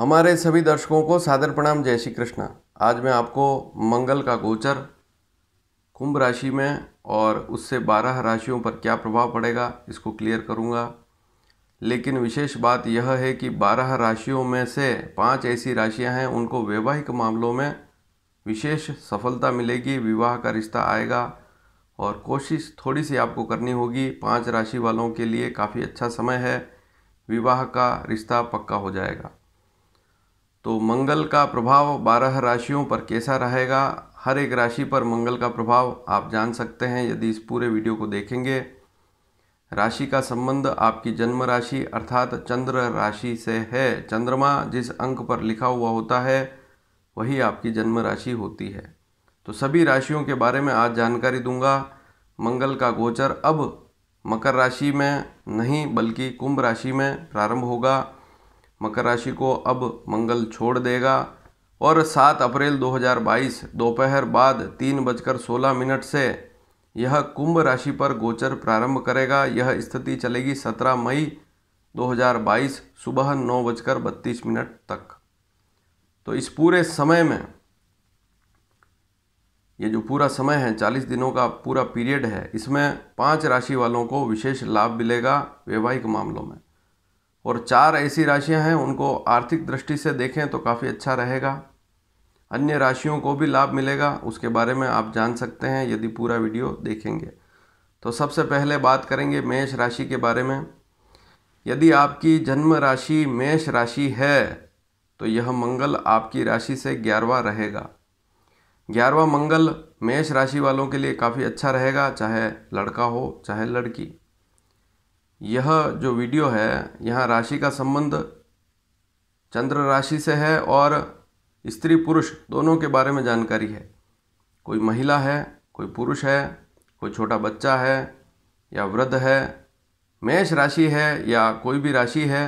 हमारे सभी दर्शकों को सादर प्रणाम जय श्री कृष्ण आज मैं आपको मंगल का गोचर कुंभ राशि में और उससे बारह राशियों पर क्या प्रभाव पड़ेगा इसको क्लियर करूँगा लेकिन विशेष बात यह है कि बारह राशियों में से पांच ऐसी राशियां हैं उनको वैवाहिक मामलों में विशेष सफलता मिलेगी विवाह का रिश्ता आएगा और कोशिश थोड़ी सी आपको करनी होगी पांच राशि वालों के लिए काफ़ी अच्छा समय है विवाह का रिश्ता पक्का हो जाएगा तो मंगल का प्रभाव बारह राशियों पर कैसा रहेगा हर एक राशि पर मंगल का प्रभाव आप जान सकते हैं यदि इस पूरे वीडियो को देखेंगे राशि का संबंध आपकी जन्म राशि अर्थात चंद्र राशि से है चंद्रमा जिस अंक पर लिखा हुआ होता है वही आपकी जन्म राशि होती है तो सभी राशियों के बारे में आज जानकारी दूंगा मंगल का गोचर अब मकर राशि में नहीं बल्कि कुंभ राशि में प्रारंभ होगा मकर राशि को अब मंगल छोड़ देगा और सात अप्रैल 2022 दोपहर बाद तीन बजकर सोलह मिनट से यह कुंभ राशि पर गोचर प्रारंभ करेगा यह स्थिति चलेगी 17 मई 2022 सुबह नौ बजकर बत्तीस मिनट तक तो इस पूरे समय में ये जो पूरा समय है चालीस दिनों का पूरा पीरियड है इसमें पांच राशि वालों को विशेष लाभ मिलेगा वैवाहिक मामलों में और चार ऐसी राशियां हैं उनको आर्थिक दृष्टि से देखें तो काफ़ी अच्छा रहेगा अन्य राशियों को भी लाभ मिलेगा उसके बारे में आप जान सकते हैं यदि पूरा वीडियो देखेंगे तो सबसे पहले बात करेंगे मेष राशि के बारे में यदि आपकी जन्म राशि मेष राशि है तो यह मंगल आपकी राशि से ग्यारहवा रहेगा ग्यारहवा मंगल मेष राशि वालों के लिए काफ़ी अच्छा रहेगा चाहे लड़का हो चाहे लड़की यह जो वीडियो है यहाँ राशि का संबंध चंद्र राशि से है और स्त्री पुरुष दोनों के बारे में जानकारी है कोई महिला है कोई पुरुष है कोई छोटा बच्चा है या वृद्ध है मेष राशि है या कोई भी राशि है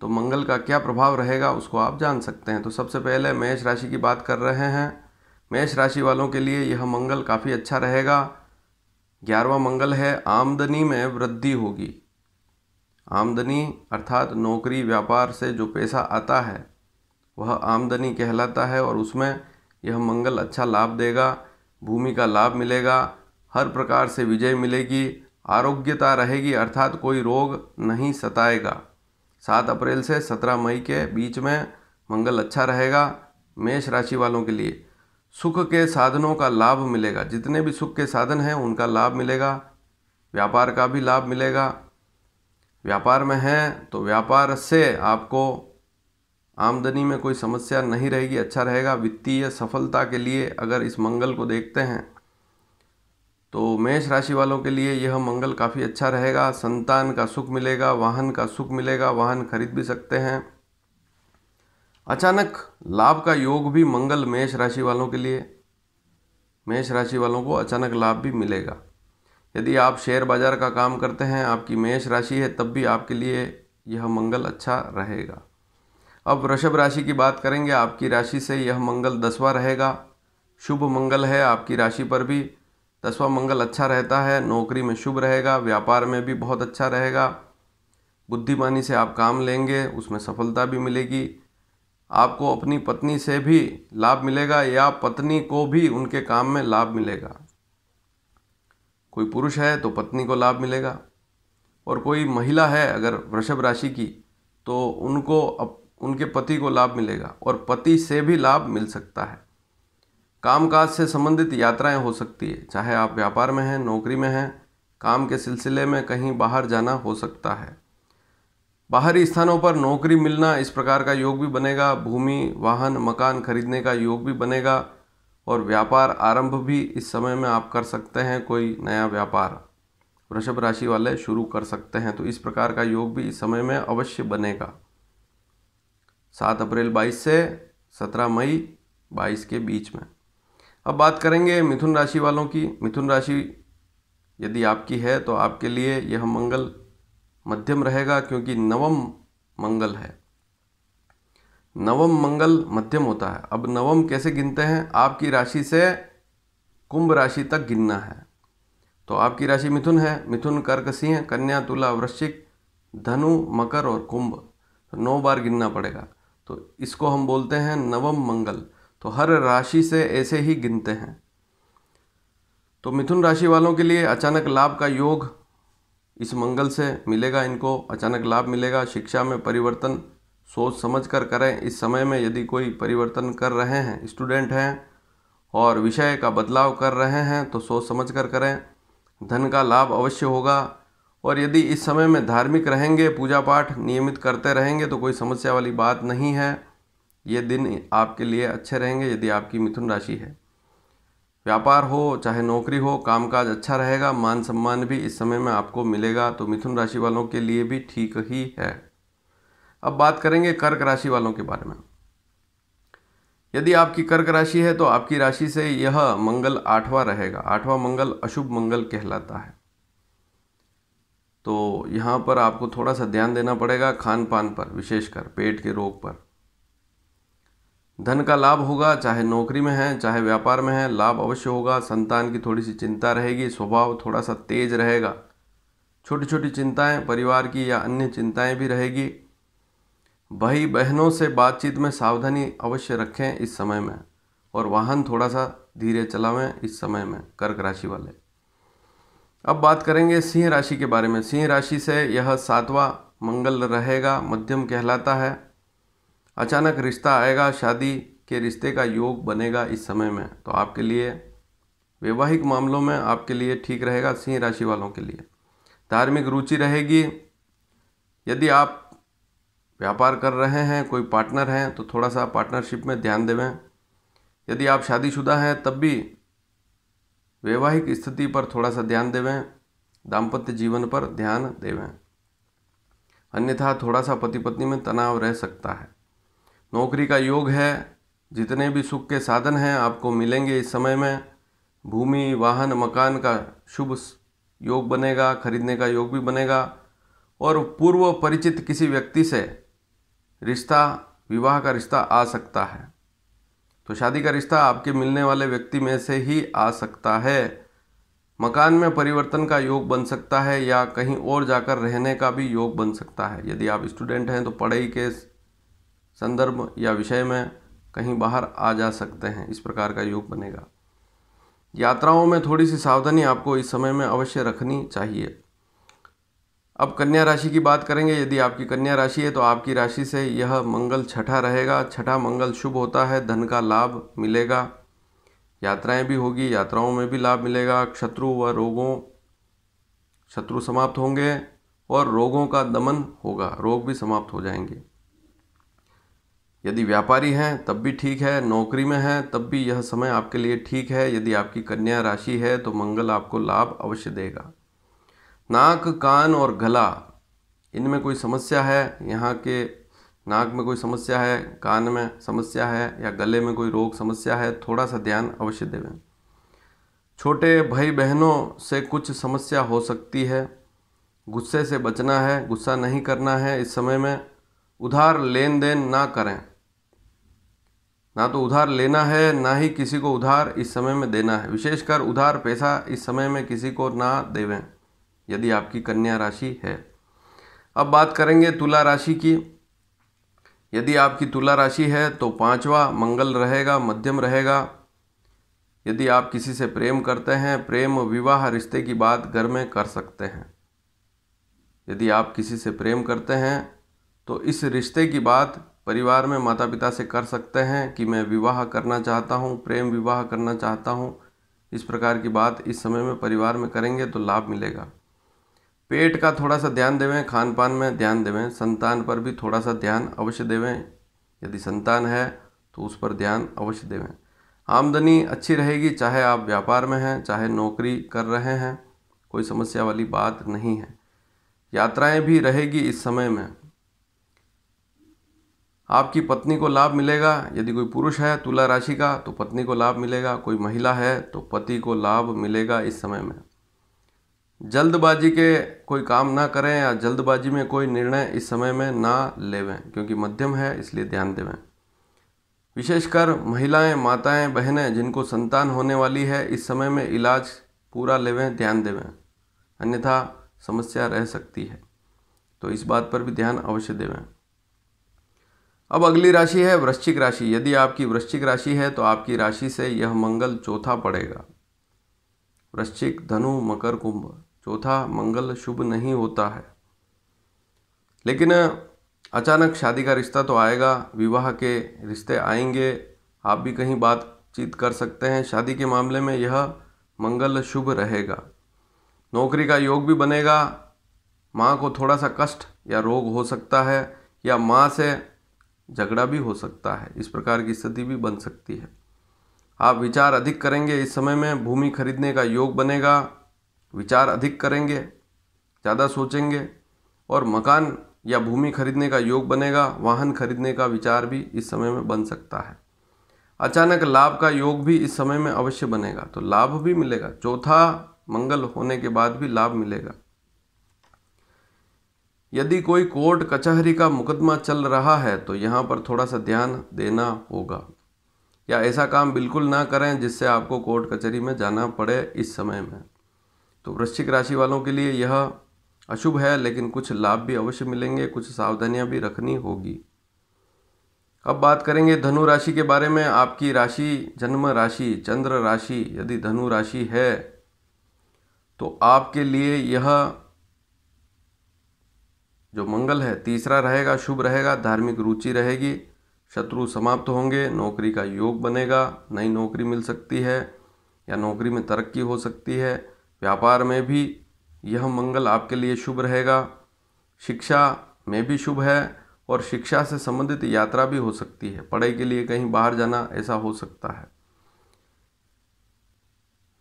तो मंगल का क्या प्रभाव रहेगा उसको आप जान सकते हैं तो सबसे पहले मेष राशि की बात कर रहे हैं मेष राशि वालों के लिए यह मंगल काफ़ी अच्छा रहेगा ग्यारहवा मंगल है आमदनी में वृद्धि होगी आमदनी अर्थात नौकरी व्यापार से जो पैसा आता है वह आमदनी कहलाता है और उसमें यह मंगल अच्छा लाभ देगा भूमि का लाभ मिलेगा हर प्रकार से विजय मिलेगी आरोग्यता रहेगी अर्थात कोई रोग नहीं सताएगा सात अप्रैल से सत्रह मई के बीच में मंगल अच्छा रहेगा मेष राशि वालों के लिए सुख के साधनों का लाभ मिलेगा जितने भी सुख के साधन हैं उनका लाभ मिलेगा व्यापार का भी लाभ मिलेगा व्यापार में हैं तो व्यापार से आपको आमदनी में कोई समस्या नहीं रहेगी अच्छा रहेगा वित्तीय सफलता के लिए अगर इस मंगल को देखते हैं तो मेष राशि वालों के लिए यह मंगल काफ़ी अच्छा रहेगा संतान का सुख मिलेगा वाहन का सुख मिलेगा वाहन खरीद भी सकते हैं अचानक लाभ का योग भी मंगल मेष राशि वालों के लिए मेष राशि वालों को अचानक लाभ भी मिलेगा यदि आप शेयर बाजार का काम करते हैं आपकी मेष राशि है तब भी आपके लिए यह मंगल अच्छा रहेगा अब वृषभ राशि की बात करेंगे आपकी राशि से यह मंगल दसवा रहेगा शुभ मंगल है आपकी राशि पर भी दसवा मंगल अच्छा रहता है नौकरी में शुभ रहेगा व्यापार में भी बहुत अच्छा रहेगा बुद्धिमानी से आप काम लेंगे उसमें सफलता भी मिलेगी आपको अपनी पत्नी से भी लाभ मिलेगा या पत्नी को भी उनके काम में लाभ मिलेगा कोई पुरुष है तो पत्नी को लाभ मिलेगा और कोई महिला है अगर वृषभ राशि की तो उनको अप, उनके पति को लाभ मिलेगा और पति से भी लाभ मिल सकता है कामकाज से संबंधित यात्राएं हो सकती है चाहे आप व्यापार में हैं नौकरी में हैं काम के सिलसिले में कहीं बाहर जाना हो सकता है बाहरी स्थानों पर नौकरी मिलना इस प्रकार का योग भी बनेगा भूमि वाहन मकान खरीदने का योग भी बनेगा और व्यापार आरंभ भी इस समय में आप कर सकते हैं कोई नया व्यापार वृषभ राशि वाले शुरू कर सकते हैं तो इस प्रकार का योग भी इस समय में अवश्य बनेगा सात अप्रैल बाईस से सत्रह मई बाईस के बीच में अब बात करेंगे मिथुन राशि वालों की मिथुन राशि यदि आपकी है तो आपके लिए यह मंगल मध्यम रहेगा क्योंकि नवम मंगल है नवम मंगल मध्यम होता है अब नवम कैसे गिनते हैं आपकी राशि से कुंभ राशि तक गिनना है तो आपकी राशि मिथुन है मिथुन कर्क सिंह कन्या तुला वृश्चिक धनु मकर और कुंभ तो नौ बार गिनना पड़ेगा तो इसको हम बोलते हैं नवम मंगल तो हर राशि से ऐसे ही गिनते हैं तो मिथुन राशि वालों के लिए अचानक लाभ का योग इस मंगल से मिलेगा इनको अचानक लाभ मिलेगा शिक्षा में परिवर्तन सोच समझ कर करें इस समय में यदि कोई परिवर्तन कर रहे हैं स्टूडेंट हैं और विषय का बदलाव कर रहे हैं तो सोच समझ कर करें धन का लाभ अवश्य होगा और यदि इस समय में धार्मिक रहेंगे पूजा पाठ नियमित करते रहेंगे तो कोई समस्या वाली बात नहीं है ये दिन आपके लिए अच्छे रहेंगे यदि आपकी मिथुन राशि है व्यापार हो चाहे नौकरी हो कामकाज अच्छा रहेगा मान सम्मान भी इस समय में आपको मिलेगा तो मिथुन राशि वालों के लिए भी ठीक ही है अब बात करेंगे कर्क राशि वालों के बारे में यदि आपकी कर्क राशि है तो आपकी राशि से यह मंगल आठवां रहेगा आठवां मंगल अशुभ मंगल कहलाता है तो यहाँ पर आपको थोड़ा सा ध्यान देना पड़ेगा खान पान पर विशेषकर पेट के रोग पर धन का लाभ होगा चाहे नौकरी में है चाहे व्यापार में है लाभ अवश्य होगा संतान की थोड़ी सी चिंता रहेगी स्वभाव थोड़ा सा तेज रहेगा छोटी छोटी चिंताएं परिवार की या अन्य चिंताएं भी रहेगी भाई बहनों से बातचीत में सावधानी अवश्य रखें इस समय में और वाहन थोड़ा सा धीरे चलावें इस समय में कर्क राशि वाले अब बात करेंगे सिंह राशि के बारे में सिंह राशि से यह सातवां मंगल रहेगा मध्यम कहलाता है अचानक रिश्ता आएगा शादी के रिश्ते का योग बनेगा इस समय में तो आपके लिए वैवाहिक मामलों में आपके लिए ठीक रहेगा सिंह राशि वालों के लिए धार्मिक रुचि रहेगी यदि आप व्यापार कर रहे हैं कोई पार्टनर हैं तो थोड़ा सा पार्टनरशिप में ध्यान देवें यदि आप शादीशुदा हैं तब भी वैवाहिक स्थिति पर थोड़ा सा ध्यान देवें दाम्पत्य जीवन पर ध्यान देवें अन्यथा थोड़ा सा पति पत्नी में तनाव रह सकता है नौकरी का योग है जितने भी सुख के साधन हैं आपको मिलेंगे इस समय में भूमि वाहन मकान का शुभ योग बनेगा खरीदने का योग भी बनेगा और पूर्व परिचित किसी व्यक्ति से रिश्ता विवाह का रिश्ता आ सकता है तो शादी का रिश्ता आपके मिलने वाले व्यक्ति में से ही आ सकता है मकान में परिवर्तन का योग बन सकता है या कहीं और जाकर रहने का भी योग बन सकता है यदि आप स्टूडेंट हैं तो पढ़ाई के संदर्भ या विषय में कहीं बाहर आ जा सकते हैं इस प्रकार का योग बनेगा यात्राओं में थोड़ी सी सावधानी आपको इस समय में अवश्य रखनी चाहिए अब कन्या राशि की बात करेंगे यदि आपकी कन्या राशि है तो आपकी राशि से यह मंगल छठा रहेगा छठा मंगल शुभ होता है धन का लाभ मिलेगा यात्राएं भी होगी यात्राओं में भी लाभ मिलेगा शत्रु व रोगों शत्रु समाप्त होंगे और रोगों का दमन होगा रोग भी समाप्त हो जाएंगे यदि व्यापारी हैं तब भी ठीक है नौकरी में हैं तब भी यह समय आपके लिए ठीक है यदि आपकी कन्या राशि है तो मंगल आपको लाभ अवश्य देगा नाक कान और गला इनमें कोई समस्या है यहाँ के नाक में कोई समस्या है कान में समस्या है या गले में कोई रोग समस्या है थोड़ा सा ध्यान अवश्य देवें छोटे भाई बहनों से कुछ समस्या हो सकती है गुस्से से बचना है गुस्सा नहीं करना है इस समय में उधार लेन देन ना करें ना तो उधार लेना है ना ही किसी को उधार इस समय में देना है विशेषकर उधार पैसा इस समय में किसी को ना देवें यदि आपकी कन्या राशि है अब बात करेंगे तुला राशि की यदि आपकी तुला राशि है तो पांचवा मंगल रहेगा मध्यम रहेगा यदि आप किसी से प्रेम करते हैं प्रेम विवाह रिश्ते की बात घर में कर सकते हैं यदि आप किसी से प्रेम करते हैं तो इस रिश्ते की बात परिवार में माता पिता से कर सकते हैं कि मैं विवाह करना चाहता हूँ प्रेम विवाह करना चाहता हूँ इस प्रकार की बात इस समय में परिवार में करेंगे तो लाभ मिलेगा पेट का थोड़ा सा ध्यान देवें खान पान में ध्यान देवें संतान पर भी थोड़ा सा ध्यान अवश्य देवें यदि संतान है तो उस पर ध्यान अवश्य देवें आमदनी अच्छी रहेगी चाहे आप व्यापार में हैं चाहे नौकरी कर रहे हैं कोई समस्या वाली बात नहीं है यात्राएं भी रहेगी इस समय में आपकी पत्नी को लाभ मिलेगा यदि कोई पुरुष है तुला राशि का तो पत्नी को लाभ मिलेगा कोई महिला है तो पति को लाभ मिलेगा इस समय में जल्दबाजी के कोई काम ना करें या जल्दबाजी में कोई निर्णय इस समय में ना लेवें क्योंकि मध्यम है इसलिए ध्यान देवें विशेषकर महिलाएं माताएं बहनें जिनको संतान होने वाली है इस समय में इलाज पूरा लेवें ध्यान देवें अन्यथा समस्या रह सकती है तो इस बात पर भी ध्यान अवश्य देवें अब अगली राशि है वृश्चिक राशि यदि आपकी वृश्चिक राशि है तो आपकी राशि से यह मंगल चौथा पड़ेगा वृश्चिक धनु मकर कुंभ चौथा मंगल शुभ नहीं होता है लेकिन अचानक शादी का रिश्ता तो आएगा विवाह के रिश्ते आएंगे आप भी कहीं बातचीत कर सकते हैं शादी के मामले में यह मंगल शुभ रहेगा नौकरी का योग भी बनेगा माँ को थोड़ा सा कष्ट या रोग हो सकता है या माँ से झगड़ा भी हो सकता है इस प्रकार की स्थिति भी बन सकती है आप विचार अधिक करेंगे इस समय में भूमि खरीदने का योग बनेगा विचार अधिक करेंगे ज़्यादा सोचेंगे और मकान या भूमि खरीदने का योग बनेगा वाहन खरीदने का विचार भी इस समय में बन सकता है अचानक लाभ का योग भी इस समय में अवश्य बनेगा तो लाभ भी मिलेगा चौथा मंगल होने के बाद भी लाभ मिलेगा यदि कोई कोर्ट कचहरी का मुकदमा चल रहा है तो यहाँ पर थोड़ा सा ध्यान देना होगा या ऐसा काम बिल्कुल ना करें जिससे आपको कोर्ट कचहरी में जाना पड़े इस समय में तो वृश्चिक राशि वालों के लिए यह अशुभ है लेकिन कुछ लाभ भी अवश्य मिलेंगे कुछ सावधानियां भी रखनी होगी अब बात करेंगे धनु राशि के बारे में आपकी राशि जन्म राशि चंद्र राशि यदि धनु राशि है तो आपके लिए यह जो मंगल है तीसरा रहेगा शुभ रहेगा धार्मिक रुचि रहेगी शत्रु समाप्त होंगे नौकरी का योग बनेगा नई नौकरी मिल सकती है या नौकरी में तरक्की हो सकती है व्यापार में भी यह मंगल आपके लिए शुभ रहेगा शिक्षा में भी शुभ है और शिक्षा से संबंधित यात्रा भी हो सकती है पढ़ाई के लिए कहीं बाहर जाना ऐसा हो सकता है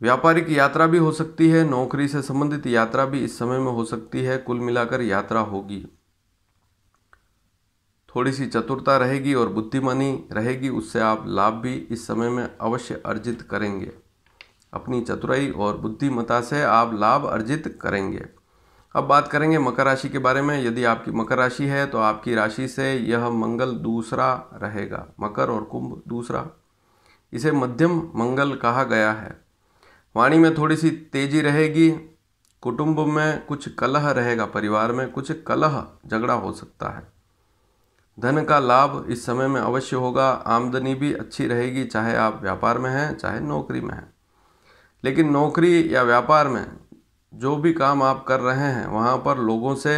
व्यापारिक यात्रा भी हो सकती है नौकरी से संबंधित यात्रा भी इस समय में हो सकती है कुल मिलाकर यात्रा होगी थोड़ी सी चतुरता रहेगी और बुद्धिमानी रहेगी उससे आप लाभ भी इस समय में अवश्य अर्जित करेंगे अपनी चतुराई और बुद्धिमता से आप लाभ अर्जित करेंगे अब बात करेंगे मकर राशि के बारे में यदि आपकी मकर राशि है तो आपकी राशि से यह मंगल दूसरा रहेगा मकर और कुंभ दूसरा इसे मध्यम मंगल कहा गया है वाणी में थोड़ी सी तेजी रहेगी कुटुंब में कुछ कलह रहेगा परिवार में कुछ कलह झगड़ा हो सकता है धन का लाभ इस समय में अवश्य होगा आमदनी भी अच्छी रहेगी चाहे आप व्यापार में हैं चाहे नौकरी में हैं लेकिन नौकरी या व्यापार में जो भी काम आप कर रहे हैं वहाँ पर लोगों से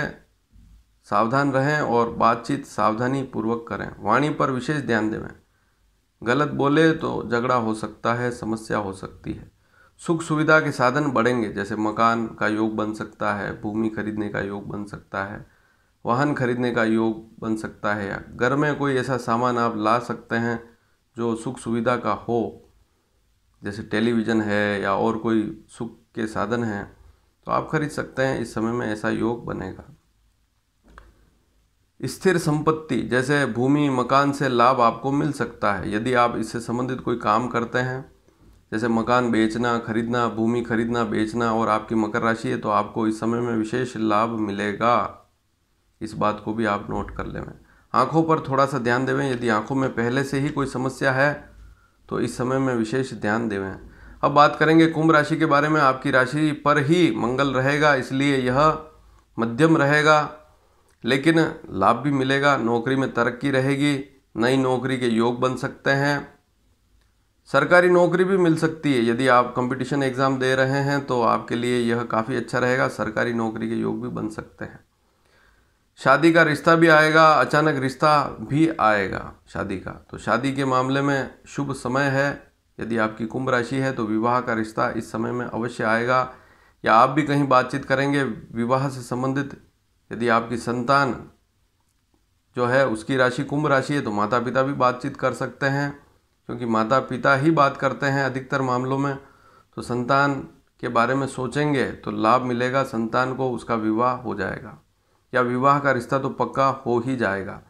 सावधान रहें और बातचीत सावधानी पूर्वक करें वाणी पर विशेष ध्यान देवें गलत बोले तो झगड़ा हो सकता है समस्या हो सकती है सुख सुविधा के साधन बढ़ेंगे जैसे मकान का योग बन सकता है भूमि खरीदने का योग बन सकता है वाहन खरीदने का योग बन सकता है या घर में कोई ऐसा सामान आप ला सकते हैं जो सुख सुविधा का हो जैसे टेलीविज़न है या और कोई सुख के साधन हैं तो आप खरीद सकते हैं इस समय में ऐसा योग बनेगा स्थिर संपत्ति जैसे भूमि मकान से लाभ आपको मिल सकता है यदि आप इससे संबंधित कोई काम करते हैं जैसे मकान बेचना खरीदना भूमि खरीदना बेचना और आपकी मकर राशि है तो आपको इस समय में विशेष लाभ मिलेगा इस बात को भी आप नोट कर लेवें आँखों पर थोड़ा सा ध्यान देवें यदि आँखों में पहले से ही कोई समस्या है तो इस समय में विशेष ध्यान देवें अब बात करेंगे कुंभ राशि के बारे में आपकी राशि पर ही मंगल रहेगा इसलिए यह मध्यम रहेगा लेकिन लाभ भी मिलेगा नौकरी में तरक्की रहेगी नई नौकरी के योग बन सकते हैं सरकारी नौकरी भी मिल सकती है यदि आप कंपटीशन एग्ज़ाम दे रहे हैं तो आपके लिए यह काफ़ी अच्छा रहेगा सरकारी नौकरी के योग भी बन सकते हैं शादी का रिश्ता भी आएगा अचानक रिश्ता भी आएगा शादी का तो शादी के मामले में शुभ समय है यदि आपकी कुंभ राशि है तो विवाह का रिश्ता इस समय में अवश्य आएगा या आप भी कहीं बातचीत करेंगे विवाह से संबंधित यदि आपकी संतान जो है उसकी राशि कुंभ राशि है तो माता पिता भी बातचीत कर सकते हैं क्योंकि माता पिता ही बात करते हैं अधिकतर मामलों में तो संतान के बारे में सोचेंगे तो लाभ मिलेगा संतान को उसका विवाह हो जाएगा या विवाह का रिश्ता तो पक्का हो ही जाएगा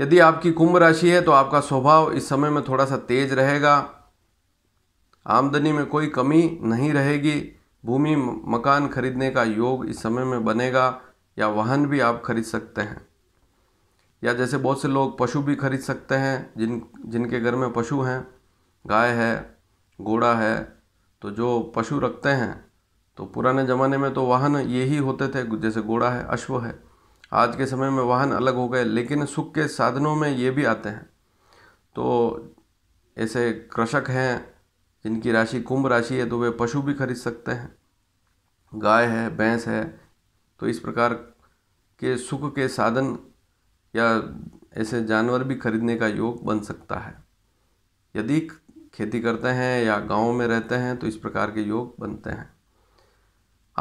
यदि आपकी कुंभ राशि है तो आपका स्वभाव इस समय में थोड़ा सा तेज रहेगा आमदनी में कोई कमी नहीं रहेगी भूमि मकान खरीदने का योग इस समय में बनेगा या वाहन भी आप खरीद सकते हैं या जैसे बहुत से लोग पशु भी खरीद सकते हैं जिन जिनके घर में पशु हैं गाय है घोड़ा है तो जो पशु रखते हैं तो पुराने ज़माने में तो वाहन ये ही होते थे जैसे घोड़ा है अश्व है आज के समय में वाहन अलग हो गए लेकिन सुख के साधनों में ये भी आते हैं तो ऐसे कृषक हैं जिनकी राशि कुंभ राशि है तो वे पशु भी खरीद सकते हैं गाय है भैंस है तो इस प्रकार के सुख के साधन या ऐसे जानवर भी खरीदने का योग बन सकता है यदि खेती करते हैं या गांव में रहते हैं तो इस प्रकार के योग बनते हैं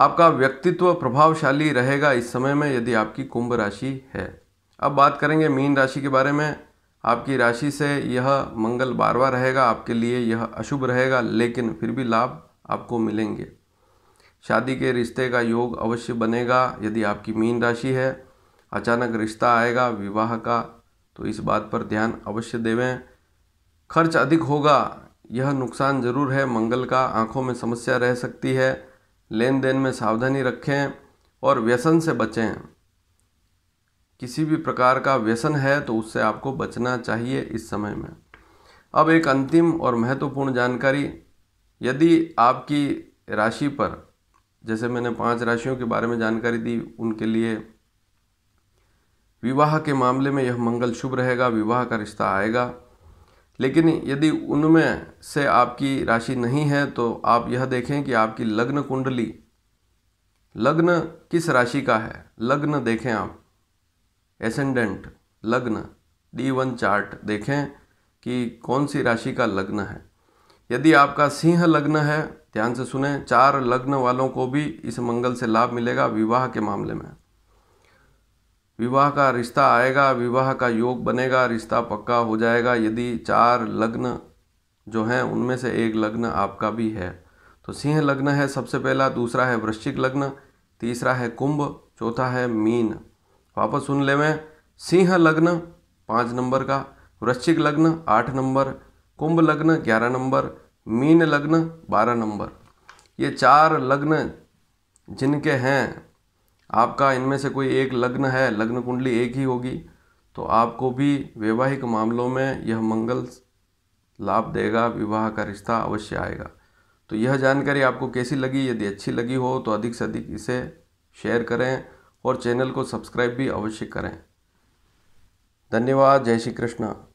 आपका व्यक्तित्व प्रभावशाली रहेगा इस समय में यदि आपकी कुंभ राशि है अब बात करेंगे मीन राशि के बारे में आपकी राशि से यह मंगल बारवा रहेगा आपके लिए यह अशुभ रहेगा लेकिन फिर भी लाभ आपको मिलेंगे शादी के रिश्ते का योग अवश्य बनेगा यदि आपकी मीन राशि है अचानक रिश्ता आएगा विवाह का तो इस बात पर ध्यान अवश्य देवें खर्च अधिक होगा यह नुकसान ज़रूर है मंगल का आँखों में समस्या रह सकती है लेन देन में सावधानी रखें और व्यसन से बचें किसी भी प्रकार का व्यसन है तो उससे आपको बचना चाहिए इस समय में अब एक अंतिम और महत्वपूर्ण जानकारी यदि आपकी राशि पर जैसे मैंने पांच राशियों के बारे में जानकारी दी उनके लिए विवाह के मामले में यह मंगल शुभ रहेगा विवाह का रिश्ता आएगा लेकिन यदि उनमें से आपकी राशि नहीं है तो आप यह देखें कि आपकी लग्न कुंडली लग्न किस राशि का है लग्न देखें आप एसेंडेंट लग्न डी वन चार्ट देखें कि कौन सी राशि का लग्न है यदि आपका सिंह लग्न है ध्यान से सुने चार लग्न वालों को भी इस मंगल से लाभ मिलेगा विवाह के मामले में विवाह का रिश्ता आएगा विवाह का योग बनेगा रिश्ता पक्का हो जाएगा यदि चार लग्न जो हैं उनमें से एक लग्न आपका भी है तो सिंह लग्न है सबसे पहला दूसरा है वृश्चिक लग्न तीसरा है कुंभ चौथा है मीन वापस सुन ले मैं सिंह लग्न पाँच नंबर का वृश्चिक लग्न आठ नंबर कुंभ लग्न ग्यारह नंबर मीन लग्न बारह नंबर ये चार लग्न जिनके हैं आपका इनमें से कोई एक लग्न है लग्न कुंडली एक ही होगी तो आपको भी वैवाहिक मामलों में यह मंगल लाभ देगा विवाह का रिश्ता अवश्य आएगा तो यह जानकारी आपको कैसी लगी यदि अच्छी लगी हो तो अधिक से अधिक इसे शेयर करें और चैनल को सब्सक्राइब भी अवश्य करें धन्यवाद जय श्री कृष्णा